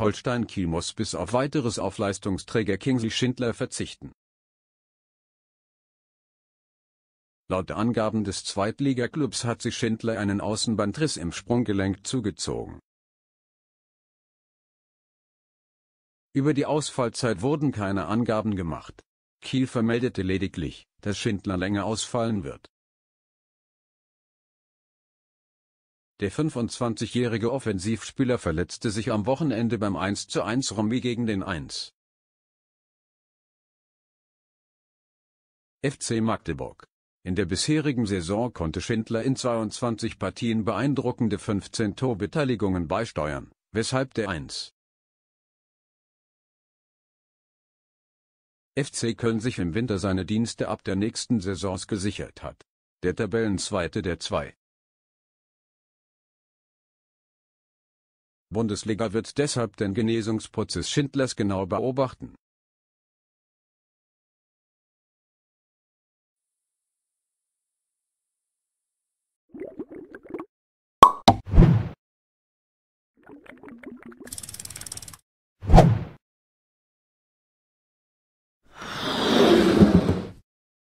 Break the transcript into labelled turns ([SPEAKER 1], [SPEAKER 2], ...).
[SPEAKER 1] Holstein Kiel muss bis auf weiteres auf Leistungsträger Kingsley Schindler verzichten. Laut Angaben des Zweitligaklubs hat sich Schindler einen Außenbandriss im Sprunggelenk zugezogen. Über die Ausfallzeit wurden keine Angaben gemacht. Kiel vermeldete lediglich, dass Schindler länger ausfallen wird. Der 25-jährige Offensivspieler verletzte sich am Wochenende beim 1:1 Remis gegen den 1. FC Magdeburg. In der bisherigen Saison konnte Schindler in 22 Partien beeindruckende 15 Torbeteiligungen beisteuern, weshalb der 1. FC Köln sich im Winter seine Dienste ab der nächsten Saisons gesichert hat. Der Tabellenzweite der 2.
[SPEAKER 2] Bundesliga wird deshalb den Genesungsprozess Schindlers genau beobachten